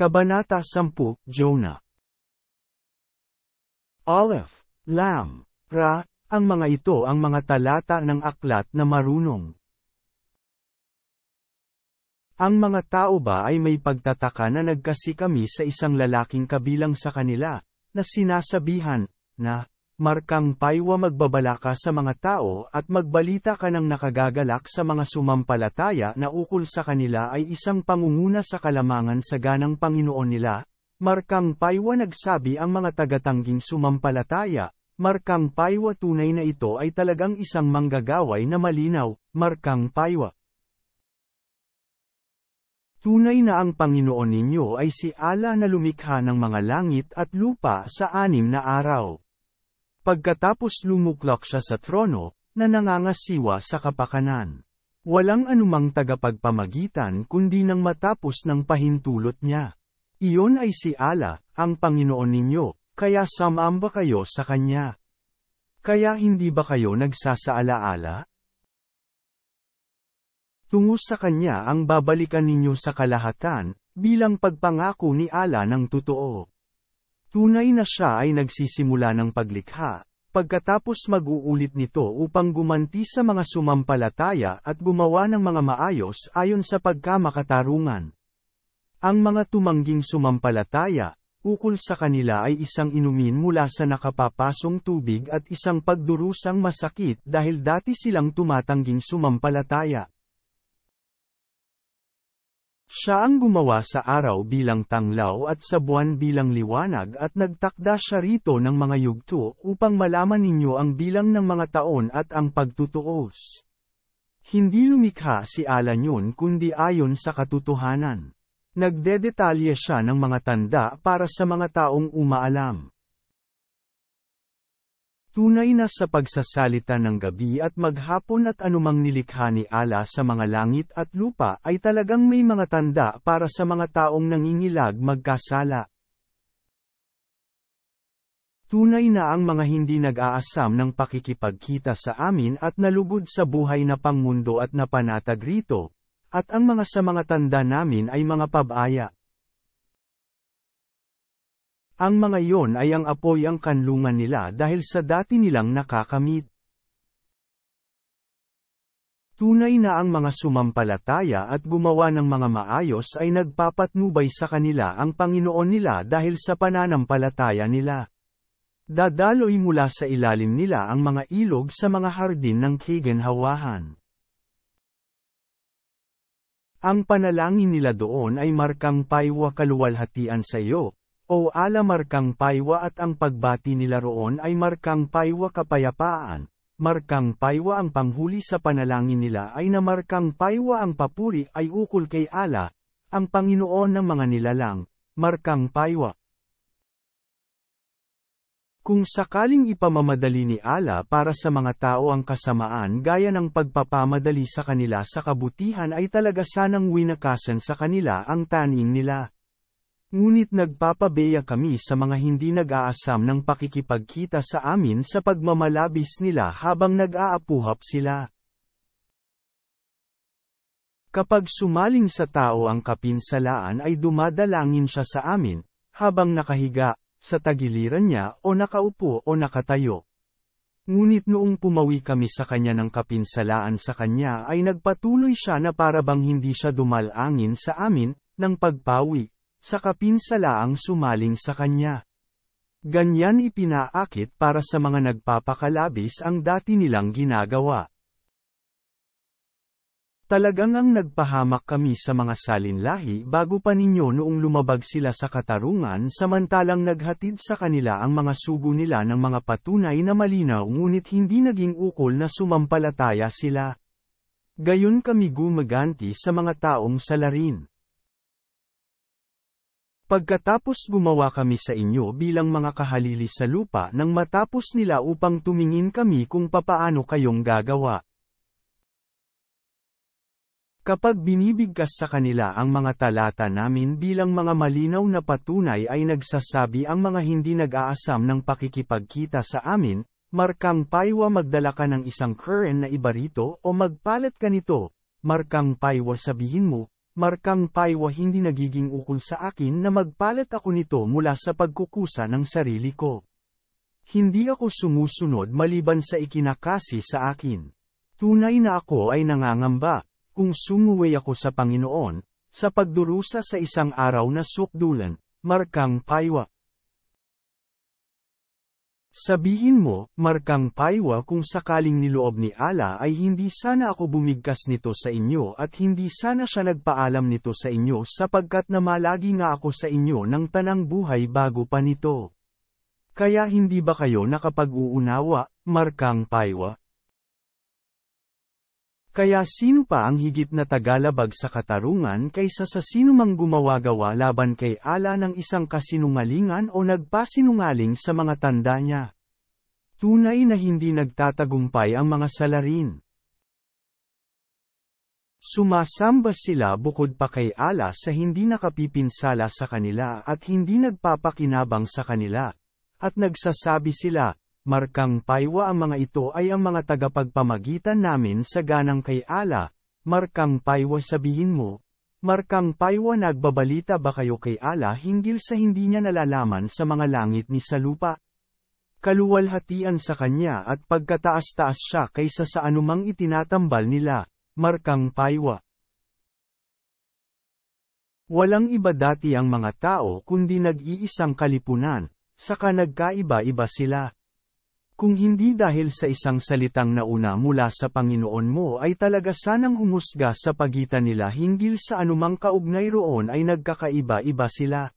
Kabanata 10, Jonah. Aleph, Lam, Ra, ang mga ito ang mga talata ng aklat na marunong. Ang mga tao ba ay may pagtataka na nagkasi kami sa isang lalaking kabilang sa kanila, na sinasabihan, na, Markang paywa magbabala ka sa mga tao at magbalita ka ng nakagagalak sa mga sumampalataya na ukol sa kanila ay isang pangunguna sa kalamangan sa ganang Panginoon nila. Markang paywa nagsabi ang mga tagatanging sumampalataya, Markang paywa tunay na ito ay talagang isang manggagaway na malinaw, Markang paywa. Tunay na ang Panginoon ninyo ay si ala na lumikha ng mga langit at lupa sa anim na araw. Pagkatapos lumuklak siya sa trono, na nangangasiwa sa kapakanan. Walang anumang tagapagpamagitan kundi nang matapos ng pahintulot niya. Iyon ay si Ala, ang Panginoon ninyo, kaya samamba kayo sa Kanya. Kaya hindi ba kayo nagsasaala-ala? Tungo sa Kanya ang babalikan ninyo sa kalahatan, bilang pagpangako ni Ala ng totoo. Tunay na siya ay nagsisimula ng paglikha, pagkatapos mag-uulit nito upang gumanti sa mga sumampalataya at gumawa ng mga maayos ayon sa pagkamakatarungan. Ang mga tumangging sumampalataya, ukol sa kanila ay isang inumin mula sa nakapapasong tubig at isang pagdurusang masakit dahil dati silang tumatangging sumampalataya. Siya ang gumawa sa araw bilang tanglaw at sa buwan bilang liwanag at nagtakda siya rito ng mga yugto upang malaman ninyo ang bilang ng mga taon at ang pagtutuos. Hindi lumikha si Alan yun kundi ayon sa katotohanan. Nagdedetalye siya ng mga tanda para sa mga taong umaalam. Tunay na sa pagsasalita ng gabi at maghapon at anumang nilikha ni ala sa mga langit at lupa ay talagang may mga tanda para sa mga taong nangingilag magkasala. Tunay na ang mga hindi nag-aasam ng pakikipagkita sa amin at nalugod sa buhay na pangmundo at napanatag rito, at ang mga sa mga tanda namin ay mga pabaya. Ang mga iyon ay ang apoy ang kanlungan nila dahil sa dati nilang nakakamit. Tunay na ang mga sumampalataya at gumawa ng mga maayos ay nagpapatnubay sa kanila ang Panginoon nila dahil sa pananampalataya nila. Dadaloy mula sa ilalim nila ang mga ilog sa mga hardin ng kigenhawahan. Ang panalangin nila doon ay markang paiwa kaluwalhatian sa iyo, o ala markang paywa at ang pagbati nila roon ay markang paywa kapayapaan. Markang paywa ang panghuli sa panalangin nila ay na markang paywa ang papuri ay ukol kay ala, ang Panginoon ng mga nilalang, markang paywa. Kung sakaling ipamamadali ni ala para sa mga tao ang kasamaan gaya ng pagpapamadali sa kanila sa kabutihan ay talaga sanang winakasan sa kanila ang taning nila. Ngunit nagpapabeya kami sa mga hindi nag-aasam ng pakikipagkita sa amin sa pagmamalabis nila habang nag-aapuhap sila. Kapag sumaling sa tao ang kapinsalaan ay dumadalangin siya sa amin, habang nakahiga, sa tagiliran niya o nakaupo o nakatayo. Ngunit noong pumawi kami sa kanya ng kapinsalaan sa kanya ay nagpatuloy siya na para bang hindi siya dumalangin sa amin, ng pagpawi, sa kapinsalaang sumaling sa kanya. Ganyan ipinaakit para sa mga nagpapakalabis ang dati nilang ginagawa. Talagang ang nagpahamak kami sa mga salinlahi bago pa ninyo noong lumabag sila sa katarungan samantalang naghatid sa kanila ang mga sugo nila ng mga patunay na malinaw ngunit hindi naging ukol na sumampalataya sila. Gayon kami gumaganti sa mga taong salarin. Pagkatapos gumawa kami sa inyo bilang mga kahalili sa lupa nang matapos nila upang tumingin kami kung papaano kayong gagawa. Kapag binibigkas sa kanila ang mga talata namin bilang mga malinaw na patunay ay nagsasabi ang mga hindi nag-aasam ng pakikipagkita sa amin, Markang Paiwa magdala ka ng isang current na ibarito o magpalat ka nito, Markang Paiwa sabihin mo, Markang paywa hindi nagiging ukol sa akin na magpalat ako nito mula sa pagkukusa ng sarili ko. Hindi ako sumusunod maliban sa ikinakasi sa akin. Tunay na ako ay nangangamba, kung sumuway ako sa Panginoon, sa pagdurusa sa isang araw na sukdulan, markang paywa. Sabihin mo, markang paiwa kung sakaling niloob ni Ala ay hindi sana ako bumigkas nito sa inyo at hindi sana siya nagpaalam nito sa inyo sapagkat na malagi nga ako sa inyo ng tanang buhay bago pa nito. Kaya hindi ba kayo nakapag-uunawa, markang paiwa? Kaya sino pa ang higit na tagalabag sa katarungan kaysa sa sinumang gumawa-gawa laban kay ala ng isang kasinungalingan o nagpasinungaling sa mga tanda niya? Tunay na hindi nagtatagumpay ang mga salarin. Sumasamba sila bukod pa kay ala sa hindi nakapipinsala sa kanila at hindi nagpapakinabang sa kanila. At nagsasabi sila, Markang Paiwa ang mga ito ay ang mga tagapagpamagitan namin sa ganang kay Ala, Markang Paiwa sabihin mo, Markang Paiwa nagbabalita ba kayo kay Ala hinggil sa hindi niya nalalaman sa mga langit ni sa lupa? Kaluwalhatian sa kanya at pagkataas-taas siya kaysa sa anumang itinatambal nila, Markang Paiwa. Walang iba dati ang mga tao kundi nag-iisang kalipunan, saka nagkaiba-iba sila. Kung hindi dahil sa isang salitang nauna mula sa Panginoon mo ay talaga sanang humusga sa pagitan nila hinggil sa anumang kaugnay roon ay nagkakaiba-iba sila.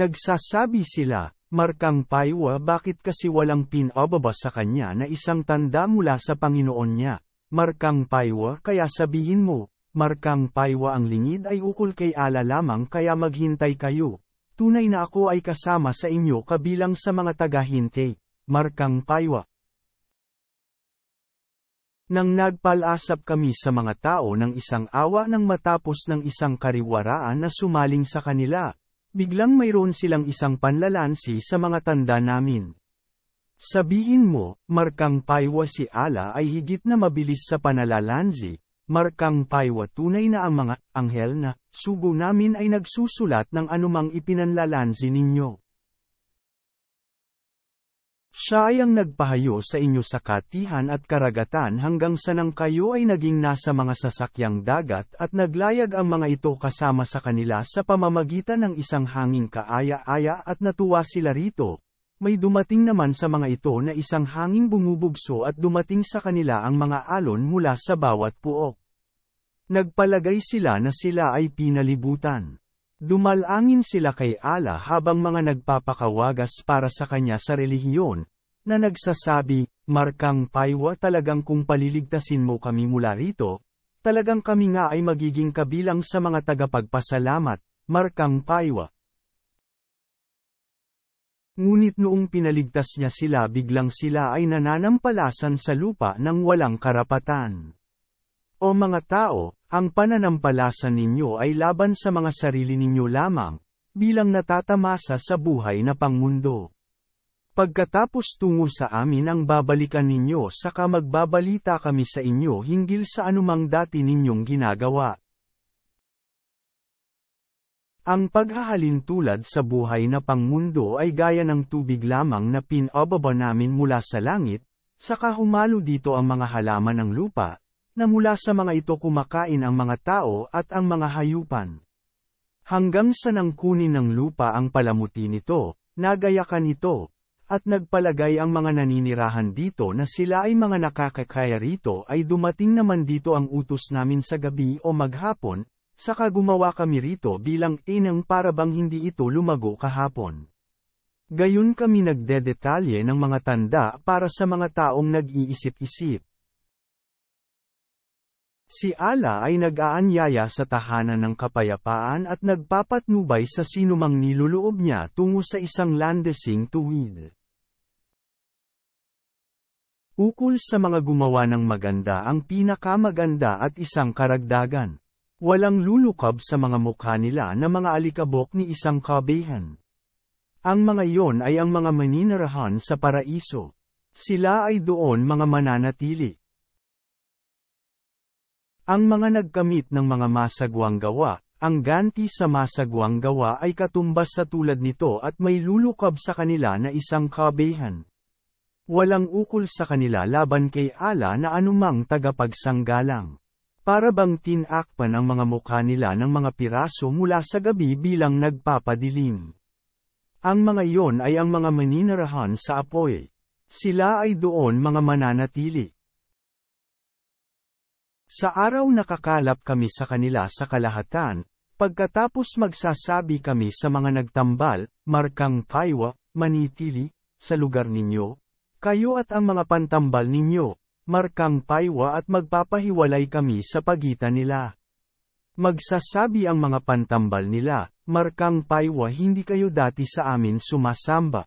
Nagsasabi sila, Markang Paiwa bakit kasi walang pinababa sa kanya na isang tanda mula sa Panginoon niya. Markang Paiwa kaya sabihin mo, Markang Paiwa ang lingid ay ukol kay ala lamang kaya maghintay kayo. Tunay na ako ay kasama sa inyo kabilang sa mga tagahintay. Markang Paywa Nang nagpalasap kami sa mga tao ng isang awa nang matapos ng isang kariwaraan na sumaling sa kanila, biglang mayroon silang isang panlalansi sa mga tanda namin. Sabihin mo, Markang Paywa si Ala ay higit na mabilis sa panalalansi, Markang paywa tunay na ang mga anghel na sugo namin ay nagsusulat ng anumang ipinanlalansin ninyo. Siya ay ang nagpahayo sa inyo sa katihan at karagatan hanggang sa nang kayo ay naging nasa mga sasakyang dagat at naglayag ang mga ito kasama sa kanila sa pamamagitan ng isang hanging kaaya-aya at natuwa sila rito, may dumating naman sa mga ito na isang hanging bumubugso at dumating sa kanila ang mga alon mula sa bawat puok. Nagpalagay sila na sila ay pinalibutan. Dumalangin sila kay Ala habang mga nagpapakawagas para sa kanya sa relihiyon, na nagsasabi, Markang paywa talagang kung paliligtasin mo kami mula rito, talagang kami nga ay magiging kabilang sa mga tagapagpasalamat, Markang paywa. Ngunit noong pinaligtas niya sila biglang sila ay nananampalasan sa lupa ng walang karapatan. O mga tao, ang pananampalasan ninyo ay laban sa mga sarili ninyo lamang, bilang natatamasa sa buhay na pangmundo. Pagkatapos tungo sa amin ang babalikan ninyo saka magbabalita kami sa inyo hinggil sa anumang dati ninyong ginagawa. Ang paghahalin tulad sa buhay na pangmundo ay gaya ng tubig lamang na pinababa namin mula sa langit, saka humalo dito ang mga halaman ng lupa, na mula sa mga ito kumakain ang mga tao at ang mga hayupan. Hanggang sa nang kunin ng lupa ang palamuti nito, nagayakan ito, at nagpalagay ang mga naninirahan dito na sila ay mga nakakakaya rito ay dumating naman dito ang utos namin sa gabi o maghapon, Saka gumawa kami rito bilang inang para bang hindi ito lumago kahapon. Gayun kami nagdedetalye ng mga tanda para sa mga taong nag-iisip-isip. Si Ala ay nag-aanyaya sa tahanan ng kapayapaan at nagpapatnubay sa sinumang niluloob niya tungo sa isang landesing tuwid. Ukol sa mga gumawa ng maganda ang pinakamaganda at isang karagdagan. Walang lulukab sa mga mukha nila na mga alikabok ni isang kabehan. Ang mga iyon ay ang mga maninirahan sa paraiso. Sila ay doon mga mananatili. Ang mga nagkamit ng mga masagwang gawa, ang ganti sa masagwang gawa ay katumbas sa tulad nito at may lulukab sa kanila na isang kabehan. Walang ukol sa kanila laban kay ala na anumang tagapagsanggalang. Para bang tinakpan ang mga mukha nila ng mga piraso mula sa gabi bilang nagpapadilim. Ang mga iyon ay ang mga maninirahan sa apoy. Sila ay doon mga mananatili. Sa araw nakakalap kami sa kanila sa kalahatan, pagkatapos magsasabi kami sa mga nagtambal, markang paywa, manitili, sa lugar ninyo, kayo at ang mga pantambal ninyo, markang paywa at magpapahiwalay kami sa pagitan nila. Magsasabi ang mga pantambal nila, markang paywa hindi kayo dati sa amin sumasamba.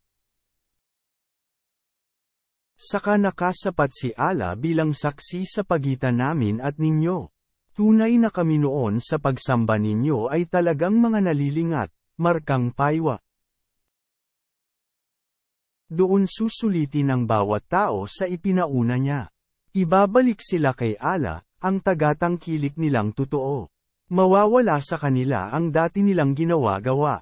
Saka nakasapat si Ala bilang saksi sa pagitan namin at ninyo. Tunay na kami noon sa pagsamba ninyo ay talagang mga nalilingat, markang paywa. Doon susulitin ang bawat tao sa ipinauna niya. Ibabalik sila kay Ala, ang tagatangkilik nilang totoo. Mawawala sa kanila ang dati nilang ginawa-gawa.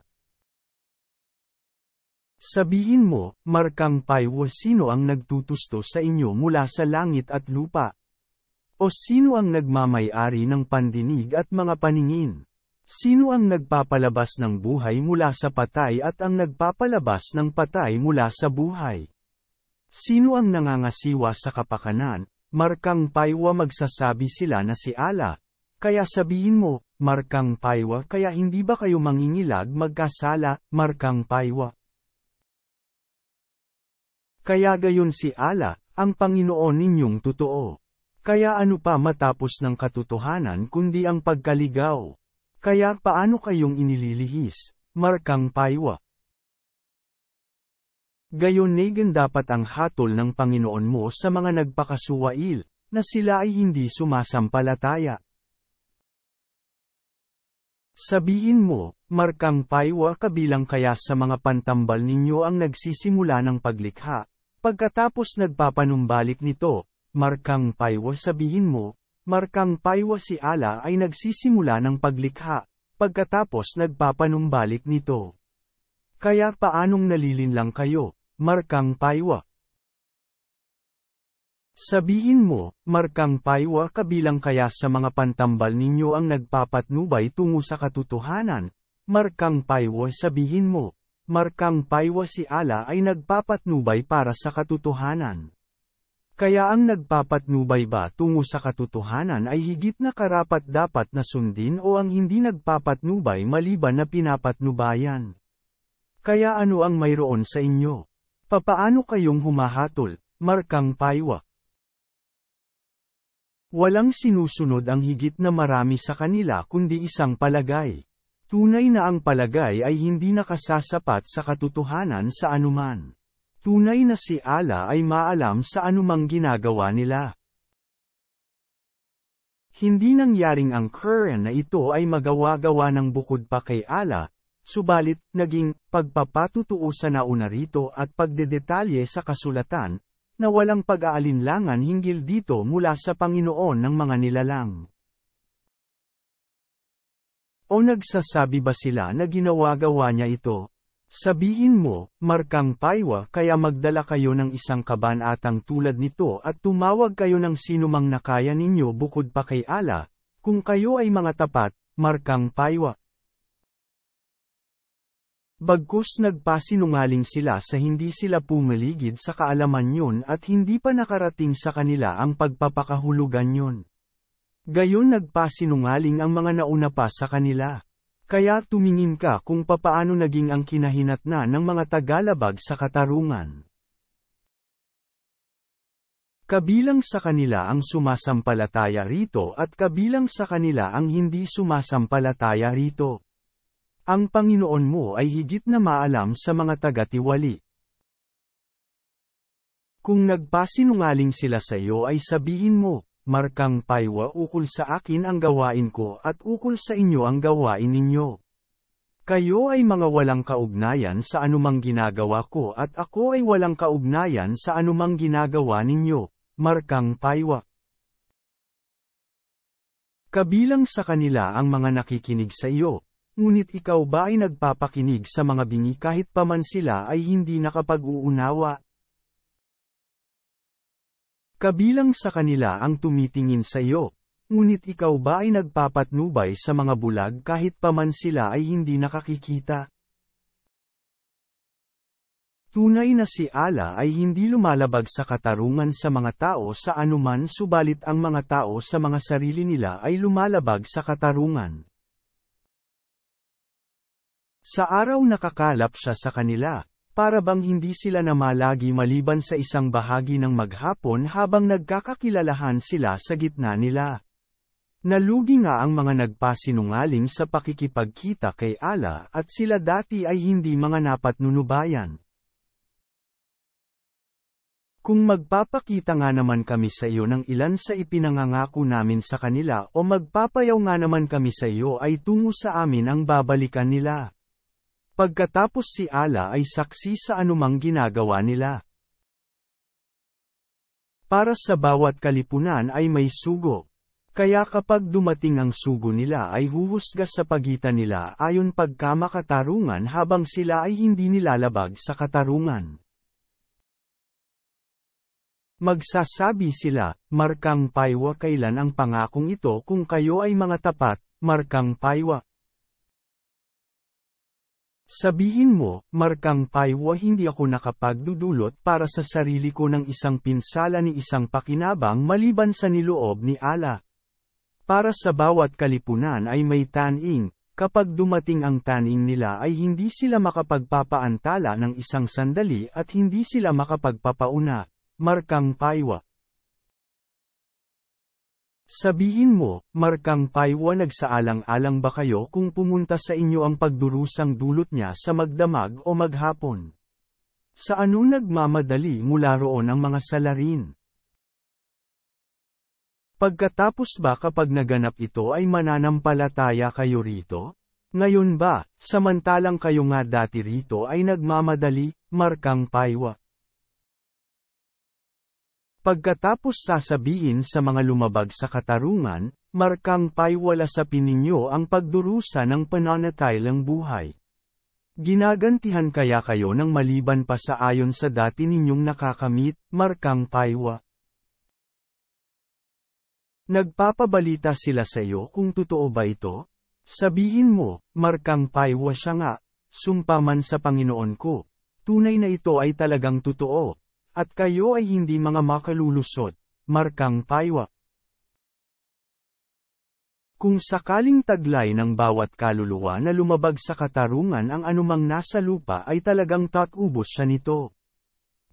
Sabihin mo, Markang Paiwo sino ang nagtutusto sa inyo mula sa langit at lupa? O sino ang nagmamayari ng pandinig at mga paningin? Sino ang nagpapalabas ng buhay mula sa patay at ang nagpapalabas ng patay mula sa buhay? Sino ang nangangasiwa sa kapakanan, Markang Paiwa magsasabi sila na si Ala. Kaya sabihin mo, Markang Paiwa kaya hindi ba kayo mangingilag magkasala, Markang Paiwa? Kaya gayon si Ala, ang Panginoon ninyong totoo. Kaya ano pa matapos ng katotohanan kundi ang pagkaligaw? Kaya paano kayong inililihis, Markang Paiwa? Gayunigan dapat ang hatol ng Panginoon mo sa mga nagpakasuwail, na sila ay hindi sumasampalataya. Sabihin mo, Markang Paiwa kabilang kaya sa mga pantambal ninyo ang nagsisimula ng paglikha, pagkatapos nagpapanumbalik nito, Markang Paiwa sabihin mo, Markang Paiwa si Ala ay nagsisimula ng paglikha, pagkatapos nagpapanumbalik nito. Kaya paanong nalilinlang kayo, Markang Paiwa Sabihin mo, Markang Paiwa kabilang kaya sa mga pantambal ninyo ang nagpapatnubay tungo sa katotohanan. Markang Paiwa sabihin mo, Markang Paiwa si Ala ay nagpapatnubay para sa katotohanan. Kaya ang nagpapatnubay ba tungo sa katotohanan ay higit na karapat dapat na sundin o ang hindi nagpapatnubay maliban na pinapatnubayan. Kaya ano ang mayroon sa inyo? Papaano kayong humahatol, Markang Paiwa? Walang sinusunod ang higit na marami sa kanila kundi isang palagay. Tunay na ang palagay ay hindi nakasasapat sa katotohanan sa anuman. Tunay na si Ala ay maalam sa anumang ginagawa nila. Hindi nangyaring ang Quran na ito ay magawa-gawa ng bukod pa kay Ala, Subalit, naging pagpapatutuo sa nauna rito at pagdedetalye sa kasulatan, na walang pag-aalinlangan hinggil dito mula sa Panginoon ng mga nilalang. O nagsasabi ba sila na ginawagawa niya ito? Sabihin mo, Markang Paiwa kaya magdala kayo ng isang kabanatang tulad nito at tumawag kayo ng sinumang nakaya ninyo bukod pa kay ala, kung kayo ay mga tapat, Markang Paiwa. Bagkus nagpasinungaling sila sa hindi sila pumaligid sa kaalaman yun at hindi pa nakarating sa kanila ang pagpapakahulugan yun. Gayon nagpasinungaling ang mga nauna pa sa kanila. Kaya tumingin ka kung papaano naging ang kinahinatna ng mga Tagalabag sa katarungan. Kabilang sa kanila ang sumasampalataya rito at kabilang sa kanila ang hindi sumasampalataya rito. Ang Panginoon mo ay higit na maalam sa mga taga-tiwali. Kung nagpasinungaling sila sa iyo ay sabihin mo, Markang paywa ukol sa akin ang gawain ko at ukol sa inyo ang gawain ninyo. Kayo ay mga walang kaugnayan sa anumang ginagawa ko at ako ay walang kaugnayan sa anumang ginagawa ninyo, Markang paywa. Kabilang sa kanila ang mga nakikinig sa iyo, Ngunit ikaw ba ay nagpapakinig sa mga bingi kahit paman sila ay hindi nakapag-uunawa? Kabilang sa kanila ang tumitingin sa iyo. Ngunit ikaw ba ay nagpapatnubay sa mga bulag kahit paman sila ay hindi nakakikita? Tunay na si Ala ay hindi lumalabag sa katarungan sa mga tao sa anuman subalit ang mga tao sa mga sarili nila ay lumalabag sa katarungan. Sa araw nakakalap siya sa kanila, para bang hindi sila na malagi maliban sa isang bahagi ng maghapon habang nagkakakilalahan sila sa gitna nila. Nalugi nga ang mga nagpasinungaling sa pakikipagkita kay Ala at sila dati ay hindi mga napatnunubayan. Kung magpapakita nga naman kami sa iyo ng ilan sa ipinangangako namin sa kanila o magpapayaw nga naman kami sa iyo ay tungo sa amin ang babalikan nila. Pagkatapos si Ala ay saksi sa anumang ginagawa nila. Para sa bawat kalipunan ay may sugo. Kaya kapag dumating ang sugo nila ay huhusga sa pagitan nila ayon pagkamakatarungan habang sila ay hindi nilalabag sa katarungan. Magsasabi sila, Markang Paywa kailan ang pangakong ito kung kayo ay mga tapat, Markang Paywa, Sabihin mo, Markang Paiwa hindi ako nakapagdudulot para sa sarili ko ng isang pinsala ni isang pakinabang maliban sa niloob ni ala. Para sa bawat kalipunan ay may taning, kapag dumating ang taning nila ay hindi sila makapagpapaantala ng isang sandali at hindi sila makapagpapauna. Markang Paiwa Sabihin mo, Markang Paiwa nagsaalang-alang ba kayo kung pumunta sa inyo ang pagdurusang dulot niya sa magdamag o maghapon? Sa ano nagmamadali mula roon ang mga salarin? Pagkatapos ba kapag naganap ito ay mananampalataya kayo rito? Ngayon ba, samantalang kayo nga dati rito ay nagmamadali, Markang Paiwa? Pagkatapos sasabihin sa mga lumabag sa katarungan, markang paiwala sa pininyo ang pagdurusa ng pananatilang buhay. Ginagantihan kaya kayo ng maliban pa sa ayon sa dati ninyong nakakamit, markang paiwa. Nagpapabalita sila sa iyo kung totoo ba ito? Sabihin mo, markang paiwa siya nga, sumpaman sa Panginoon ko. Tunay na ito ay talagang totoo. At kayo ay hindi mga makalulusot. Markang Paywa Kung sakaling taglay ng bawat kaluluwa na lumabag sa katarungan ang anumang nasa lupa ay talagang tatubos siya nito.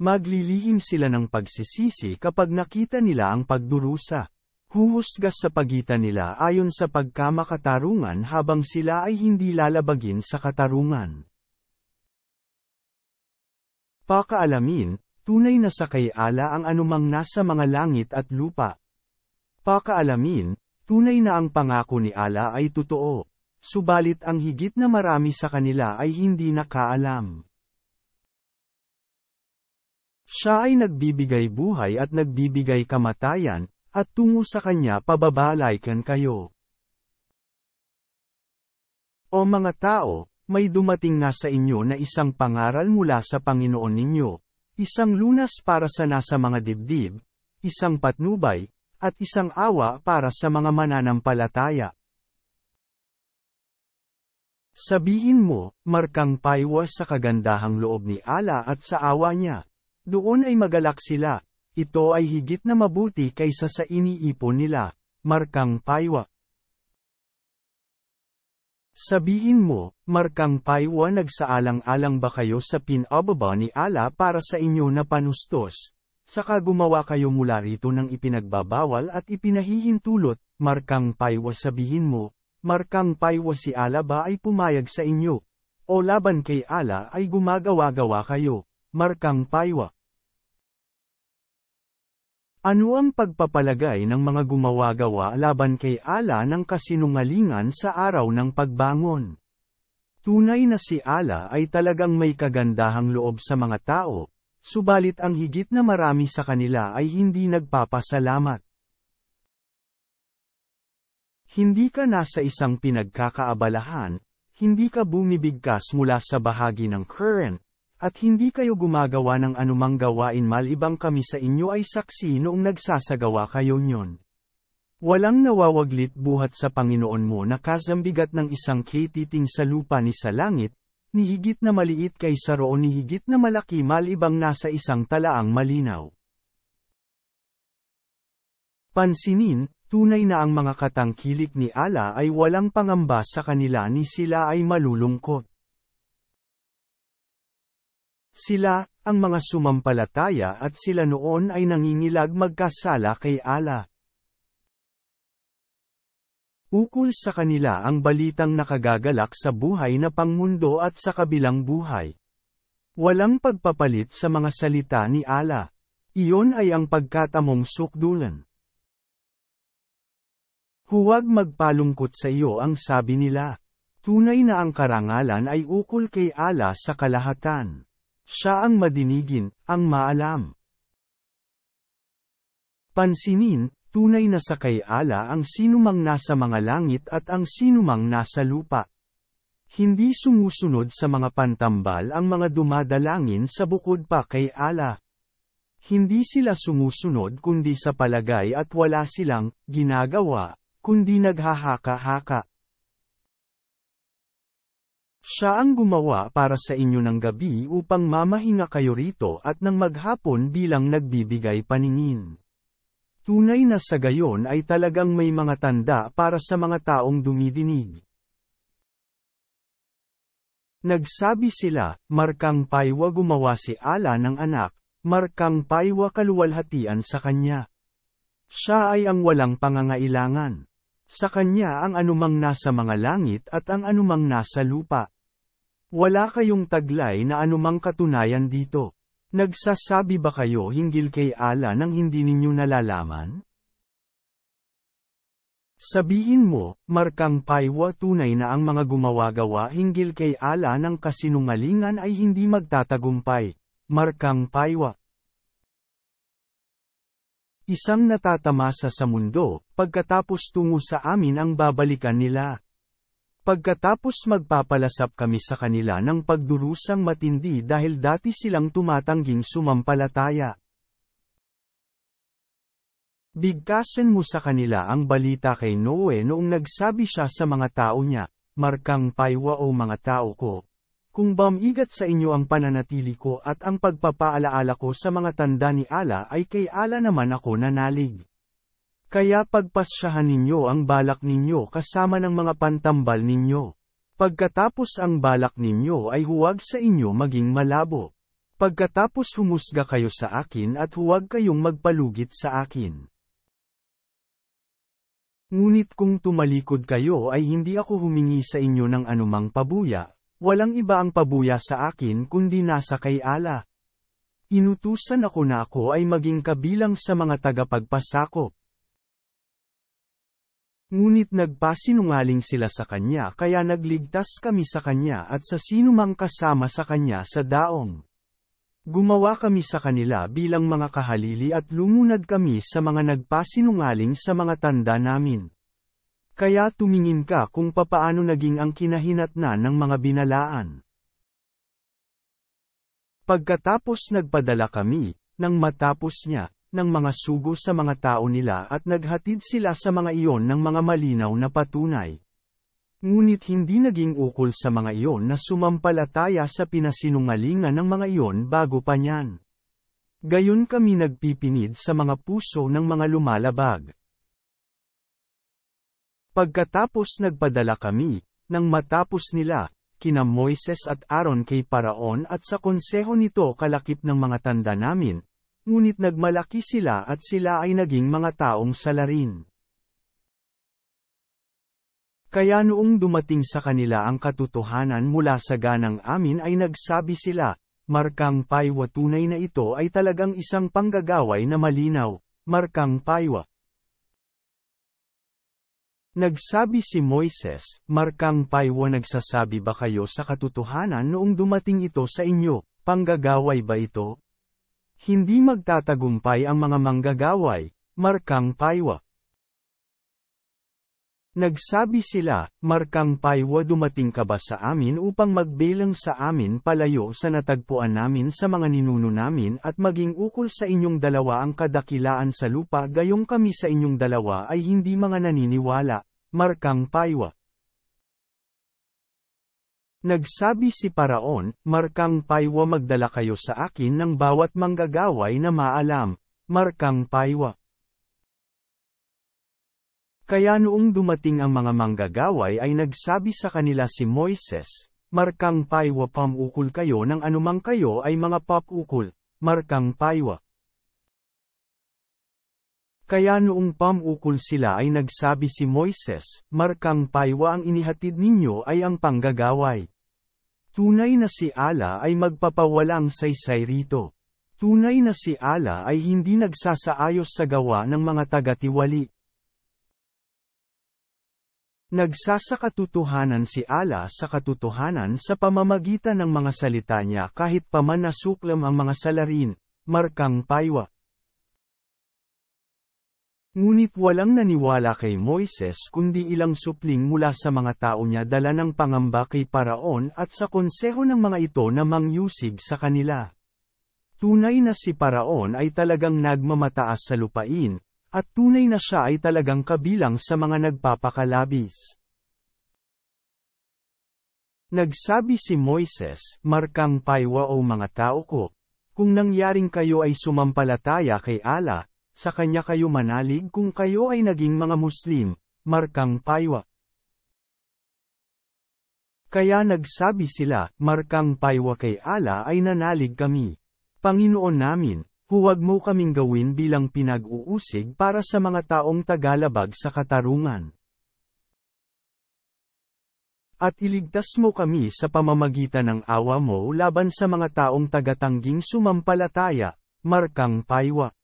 Maglilihim sila ng pagsisisi kapag nakita nila ang pagdurusa. Huhusgas sa pagitan nila ayon sa pagkamakatarungan habang sila ay hindi lalabagin sa katarungan. Pakaalamin, Tunay na sa kay ala ang anumang nasa mga langit at lupa. Pakaalamin, tunay na ang pangako ni ala ay totoo. Subalit ang higit na marami sa kanila ay hindi nakaalam. Siya ay nagbibigay buhay at nagbibigay kamatayan, at tungo sa kanya pababalaikan kayo. O mga tao, may dumating na sa inyo na isang pangaral mula sa Panginoon ninyo, isang lunas para sa nasa mga dibdib, isang patnubay, at isang awa para sa mga mananampalataya. Sabihin mo, markang paiwa sa kagandahang loob ni Ala at sa awa niya. Doon ay magalak sila. Ito ay higit na mabuti kaysa sa iniipon nila. Markang paiwa. Sabihin mo, Markang Paiwa nagsaalang-alang ba kayo sa pinababa ni Ala para sa inyo na panustos? Saka gumawa kayo mula rito ng ipinagbabawal at ipinahihintulot, Markang Paiwa sabihin mo, Markang Paiwa si Ala ba ay pumayag sa inyo? O laban kay Ala ay gumagawa-gawa kayo, Markang Paiwa? Ano ang pagpapalagay ng mga gumawa-gawa laban kay Ala ng kasinungalingan sa araw ng pagbangon? Tunay na si Ala ay talagang may kagandahang loob sa mga tao, subalit ang higit na marami sa kanila ay hindi nagpapasalamat. Hindi ka nasa isang pinagkakaabalahan, hindi ka bumibigkas mula sa bahagi ng current, at hindi kayo gumagawa ng anumang gawain malibang kami sa inyo ay saksi noong nagsasagawa kayo niyon. Walang nawawaglit buhat sa Panginoon mo na kasambigat ng isang kititing sa lupa ni sa langit, ni higit na maliit kaysa roon ni higit na malaki malibang nasa isang talaang malinaw. Pansinin, tunay na ang mga katangkilik ni Ala ay walang pangamba sa kanila ni sila ay malulungkot. Sila, ang mga sumampalataya at sila noon ay nangingilag magkasala kay Ala. Ukol sa kanila ang balitang nakagagalak sa buhay na pangmundo at sa kabilang buhay. Walang pagpapalit sa mga salita ni Ala. Iyon ay ang pagkatamong sukdulan. Huwag magpalungkot sa iyo ang sabi nila. Tunay na ang karangalan ay ukol kay Ala sa kalahatan. Siya ang madinigin, ang maalam. Pansinin, tunay na sakay ala ang sinumang nasa mga langit at ang sinumang nasa lupa. Hindi sumusunod sa mga pantambal ang mga dumadalangin sa bukod pa kay ala. Hindi sila sumusunod kundi sa palagay at wala silang ginagawa, kundi naghahaka-haka. Siya ang gumawa para sa inyo ng gabi upang mamahinga kayo rito at ng maghapon bilang nagbibigay paningin. Tunay na sa gayon ay talagang may mga tanda para sa mga taong dumidinig. Nagsabi sila, Markang Paiwa gumawa si Ala ng anak, Markang Paiwa kaluwalhatian sa kanya. Siya ay ang walang pangangailangan. Sa kanya ang anumang nasa mga langit at ang anumang nasa lupa. Wala kayong taglay na anumang katunayan dito. Nagsasabi ba kayo hinggil kay Ala nang hindi ninyo nalalaman? Sabihin mo, Markang Paiwa tunay na ang mga gumawagawa hinggil kay Ala ng kasinungalingan ay hindi magtatagumpay. Markang Paiwa Isang natatamasa sa mundo, pagkatapos tungo sa amin ang babalikan nila. Pagkatapos magpapalasap kami sa kanila ng pagdurusang matindi dahil dati silang tumatangging sumampalataya. Bigkasin mo sa kanila ang balita kay Noe noong nagsabi siya sa mga tao niya, Markang paywa o mga tao ko. Kung bamigat sa inyo ang pananatili ko at ang pagpapaalaala ko sa mga tanda ni Ala ay kay Ala naman ako nanalig. Kaya pagpasyahan ninyo ang balak ninyo kasama ng mga pantambal ninyo. Pagkatapos ang balak ninyo ay huwag sa inyo maging malabo. Pagkatapos humusga kayo sa akin at huwag kayong magpalugit sa akin. Ngunit kung tumalikod kayo ay hindi ako humingi sa inyo ng anumang pabuya, walang iba ang pabuya sa akin kundi nasa kay ala. Inutusan ako na ako ay maging kabilang sa mga tagapagpasakop. Ngunit nagpasinungaling sila sa kanya kaya nagligtas kami sa kanya at sa sinumang kasama sa kanya sa daong. Gumawa kami sa kanila bilang mga kahalili at lumunad kami sa mga nagpasinungaling sa mga tanda namin. Kaya tumingin ka kung papaano naging ang kinahinatnan ng mga binalaan. Pagkatapos nagpadala kami, nang matapos niya, ng mga sugo sa mga tao nila at naghatid sila sa mga iyon ng mga malinaw na patunay. Ngunit hindi naging ukol sa mga iyon na sumampalataya sa pinasinungalingan ng mga iyon bago pa niyan. Gayon kami nagpipinid sa mga puso ng mga lumalabag. Pagkatapos nagpadala kami, nang matapos nila, kina Moises at Aaron kay Paraon at sa konseho nito kalakip ng mga tanda namin, Ngunit nagmalaki sila at sila ay naging mga taong salarin. Kaya noong dumating sa kanila ang katotohanan mula sa ganang amin ay nagsabi sila, Markang Paiwa tunay na ito ay talagang isang panggagaway na malinaw, Markang Paiwa. Nagsabi si Moises, Markang Paiwa nagsasabi ba kayo sa katotohanan noong dumating ito sa inyo, panggagaway ba ito? hindi magtatagumpay ang mga manggagaway, Markang Paiwa. Nagsabi sila, Markang Paiwa dumating ka ba sa amin upang magbilang sa amin palayo sa natagpuan namin sa mga ninuno namin at maging ukol sa inyong dalawa ang kadakilaan sa lupa gayong kami sa inyong dalawa ay hindi mga naniniwala, Markang Paiwa. Nagsabi si Paraon, Markang Paiwa magdala kayo sa akin ng bawat manggagaway na maalam, Markang Paiwa. Kaya noong dumating ang mga manggagaway ay nagsabi sa kanila si Moises, Markang Paiwa pamukul kayo ng anumang kayo ay mga papukul, Markang Paiwa. Kaya noong pamukol sila ay nagsabi si Moises, Markang paywa ang inihatid ninyo ay ang panggagaway. Tunay na si Ala ay magpapawalang saysay rito. Tunay na si Ala ay hindi nagsasaayos sa gawa ng mga tagatiwali. Nagsasakatutuhanan si Ala sa katotohanan sa pamamagitan ng mga salita niya kahit pamanasuklam ang mga salarin, markang paywa. Ngunit walang naniwala kay Moises kundi ilang supling mula sa mga tao niya dala ng pangamba kay Paraon at sa konseho ng mga ito na mangyusig sa kanila. Tunay na si Paraon ay talagang nagmamataas sa lupain, at tunay na siya ay talagang kabilang sa mga nagpapakalabis. Nagsabi si Moises, Markang paywa o mga tao ko, kung nangyaring kayo ay sumampalataya kay Allah, sa kanya kayo manalig kung kayo ay naging mga Muslim, Markang Paywa. Kaya nagsabi sila, Markang Paywa kay ala ay nanalig kami. Panginoon namin, huwag mo kaming gawin bilang pinag-uusig para sa mga taong tagalabag sa katarungan. At iligtas mo kami sa pamamagitan ng awa mo laban sa mga taong tagatangging sumampalataya, Markang Paywa.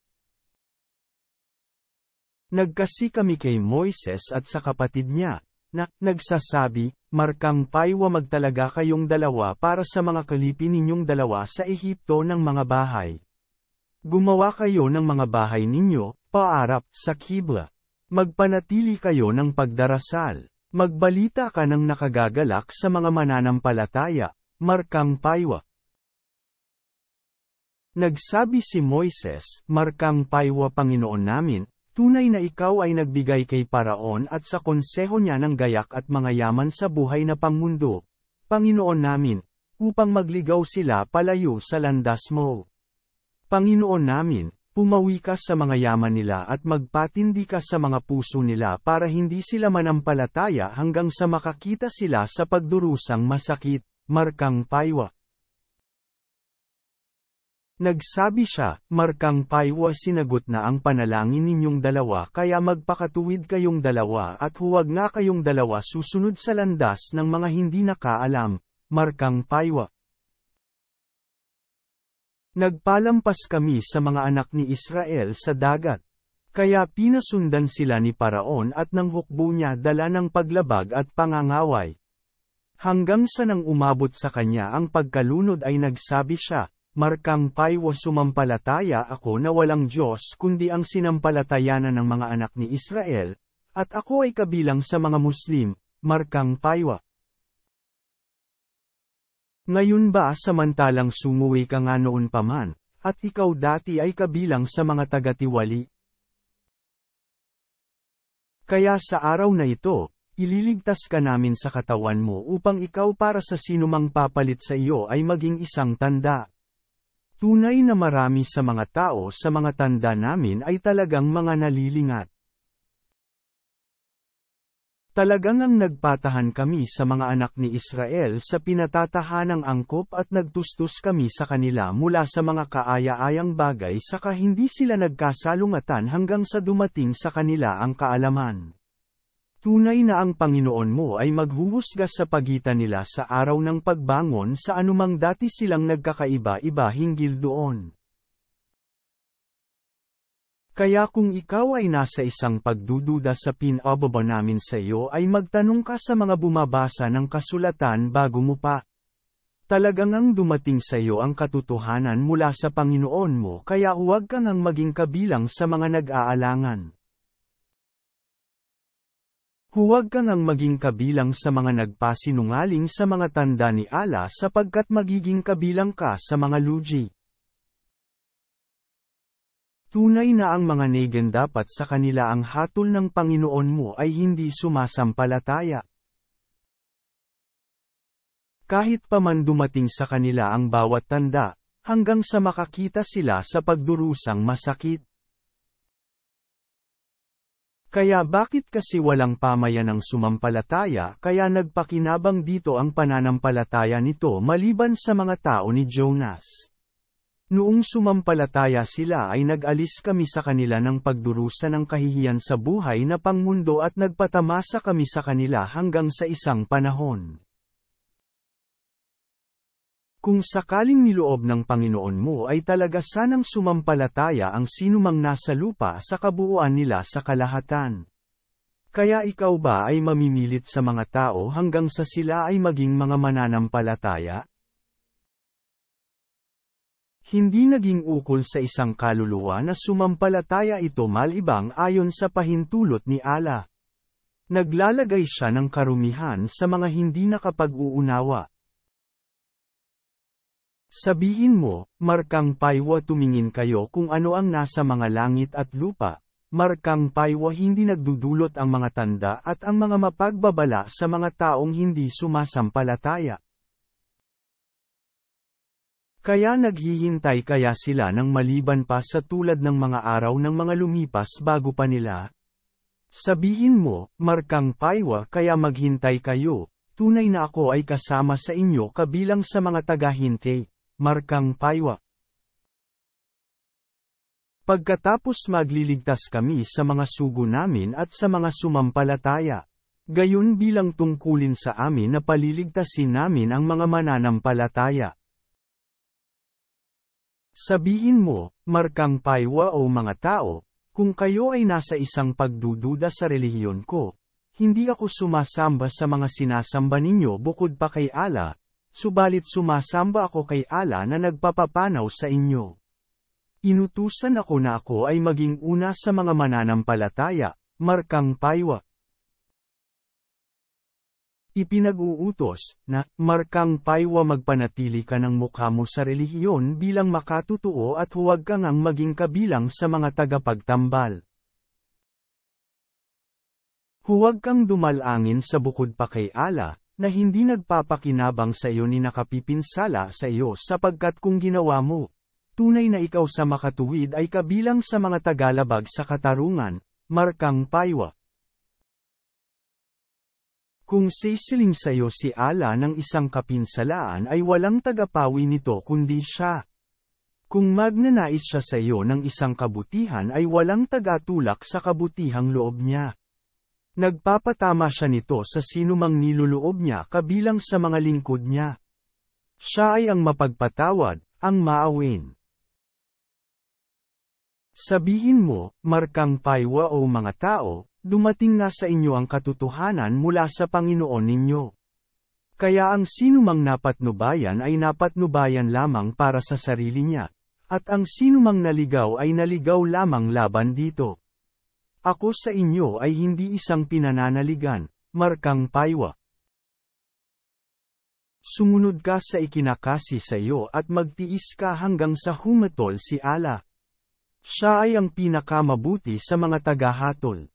Nagkasi kami kay Moises at sa kapatid niya, na, nagsasabi, Markang paywa magtalaga kayong dalawa para sa mga kalipin ninyong dalawa sa Ehipto ng mga bahay. Gumawa kayo ng mga bahay ninyo, paarap, sa kibla. Magpanatili kayo ng pagdarasal. Magbalita ka ng nakagagalak sa mga mananampalataya, Markang paywa. Nagsabi si Moises, Markang paywa Panginoon namin, Tunay na ikaw ay nagbigay kay Paraon at sa konseho niya ng gayak at mga yaman sa buhay na pangmundo. Panginoon namin, upang magligaw sila palayo sa landas mo. Panginoon namin, pumawi ka sa mga yaman nila at magpatindi ka sa mga puso nila para hindi sila manampalataya hanggang sa makakita sila sa pagdurusang masakit, Markang Paywa. Nagsabi siya, Markang Paiwa sinagot na ang panalangin ninyong dalawa kaya magpakatuwid kayong dalawa at huwag nga kayong dalawa susunod sa landas ng mga hindi nakaalam, Markang Paiwa. Nagpalampas kami sa mga anak ni Israel sa dagat. Kaya pinasundan sila ni Paraon at nang hukbo niya dala ng paglabag at pangangaway. Hanggang sa nang umabot sa kanya ang pagkalunod ay nagsabi siya, markang wo sumampalataya ako na walang Diyos kundi ang sinampalatayanan ng mga anak ni Israel, at ako ay kabilang sa mga Muslim, Markang Paywa. Ngayon ba samantalang sumuwi ka nga noon pa man, at ikaw dati ay kabilang sa mga tagatiwali? Kaya sa araw na ito, ililigtas ka namin sa katawan mo upang ikaw para sa sinumang papalit sa iyo ay maging isang tanda. Tunay na marami sa mga tao sa mga tanda namin ay talagang mga nalilingat. Talagang ang nagpatahan kami sa mga anak ni Israel sa pinatatahanang angkop at nagtustos kami sa kanila mula sa mga kaaya-ayang bagay saka hindi sila nagkasalungatan hanggang sa dumating sa kanila ang kaalaman. Tunay na ang Panginoon mo ay maghuhusga sa pagitan nila sa araw ng pagbangon sa anumang dati silang nagkakaiba-iba hinggil doon. Kaya kung ikaw ay nasa isang pagdududa sa pinababa namin sa iyo ay magtanong ka sa mga bumabasa ng kasulatan bago mo pa. Talagang ang dumating sa iyo ang katotohanan mula sa Panginoon mo kaya huwag ka ngang maging kabilang sa mga nag-aalangan. Huwag ka nang maging kabilang sa mga nagpasinungaling sa mga tanda ni Ala sapagkat magiging kabilang ka sa mga luji. Tunay na ang mga negen dapat sa kanila ang hatol ng Panginoon mo ay hindi sumasampalataya. Kahit pa man dumating sa kanila ang bawat tanda, hanggang sa makakita sila sa pagdurusang masakit. Kaya bakit kasi walang pamayanang sumampalataya kaya nagpakinabang dito ang pananampalataya nito maliban sa mga tao ni Jonas? Noong sumampalataya sila ay nag-alis kami sa kanila ng pagdurusa ng kahihiyan sa buhay na pangmundo at nagpatamasa kami sa kanila hanggang sa isang panahon. Kung sakaling niloob ng Panginoon mo ay talaga sanang sumampalataya ang sinumang nasa lupa sa kabuuan nila sa kalahatan. Kaya ikaw ba ay mamimilit sa mga tao hanggang sa sila ay maging mga mananampalataya? Hindi naging ukol sa isang kaluluwa na sumampalataya ito malibang ayon sa pahintulot ni Allah. Naglalagay siya ng karumihan sa mga hindi nakapag-uunawa. Sabihin mo, Markang Paiwa tumingin kayo kung ano ang nasa mga langit at lupa. Markang Paiwa hindi nagdudulot ang mga tanda at ang mga mapagbabala sa mga taong hindi sumasampalataya. Kaya naghihintay kaya sila ng maliban pa sa tulad ng mga araw ng mga lumipas bago pa nila. Sabihin mo, Markang Paiwa kaya maghintay kayo, tunay na ako ay kasama sa inyo kabilang sa mga tagahintay. Markang Paywa. Pagkatapos magliligtas kami sa mga sugo namin at sa mga sumampalataya. Gayon bilang tungkulin sa amin na paliligtasin namin ang mga mananampalataya. Sabihin mo, markang paywa o mga tao, kung kayo ay nasa isang pagdududa sa relihiyon ko, hindi ako sumasamba sa mga sinasamba ninyo bukod pa kay ala, subalit sumasamba ako kay ala na nagpapapanaw sa inyo. Inutusan ako na ako ay maging una sa mga mananampalataya, Markang Paywa. Ipinag-uutos, na, Markang Paywa magpanatili ka ng mukha mo sa relihiyon bilang makatutuo at huwag kang ang maging kabilang sa mga tagapagtambal. Huwag kang dumalangin sa bukod pa kay ala, na hindi nagpapakinabang sa iyo ni nakapipinsala sa iyo sapagkat kung ginawa mo. Tunay na ikaw sa makatuwid ay kabilang sa mga tagalabag sa katarungan, markang paywa. Kung sisiling sa iyo si ala ng isang kapinsalaan ay walang tagapawi nito kundi siya. Kung magnanais siya sa iyo ng isang kabutihan ay walang tagatulak sa kabutihang loob niya. Nagpapatama siya nito sa sinumang niluloob niya kabilang sa mga lingkod niya. Siya ay ang mapagpatawad, ang maawin. Sabihin mo, markang paywa o mga tao, dumating na sa inyo ang katotohanan mula sa Panginoon ninyo. Kaya ang sinumang napatnubayan ay napatnubayan lamang para sa sarili niya, at ang sinumang naligaw ay naligaw lamang laban dito. Ako sa inyo ay hindi isang pinananaligan, markang paywa. Sumunod ka sa ikinakasi sa iyo at magtiis ka hanggang sa humatol si ala. Siya ay ang pinakamabuti sa mga tagahatol.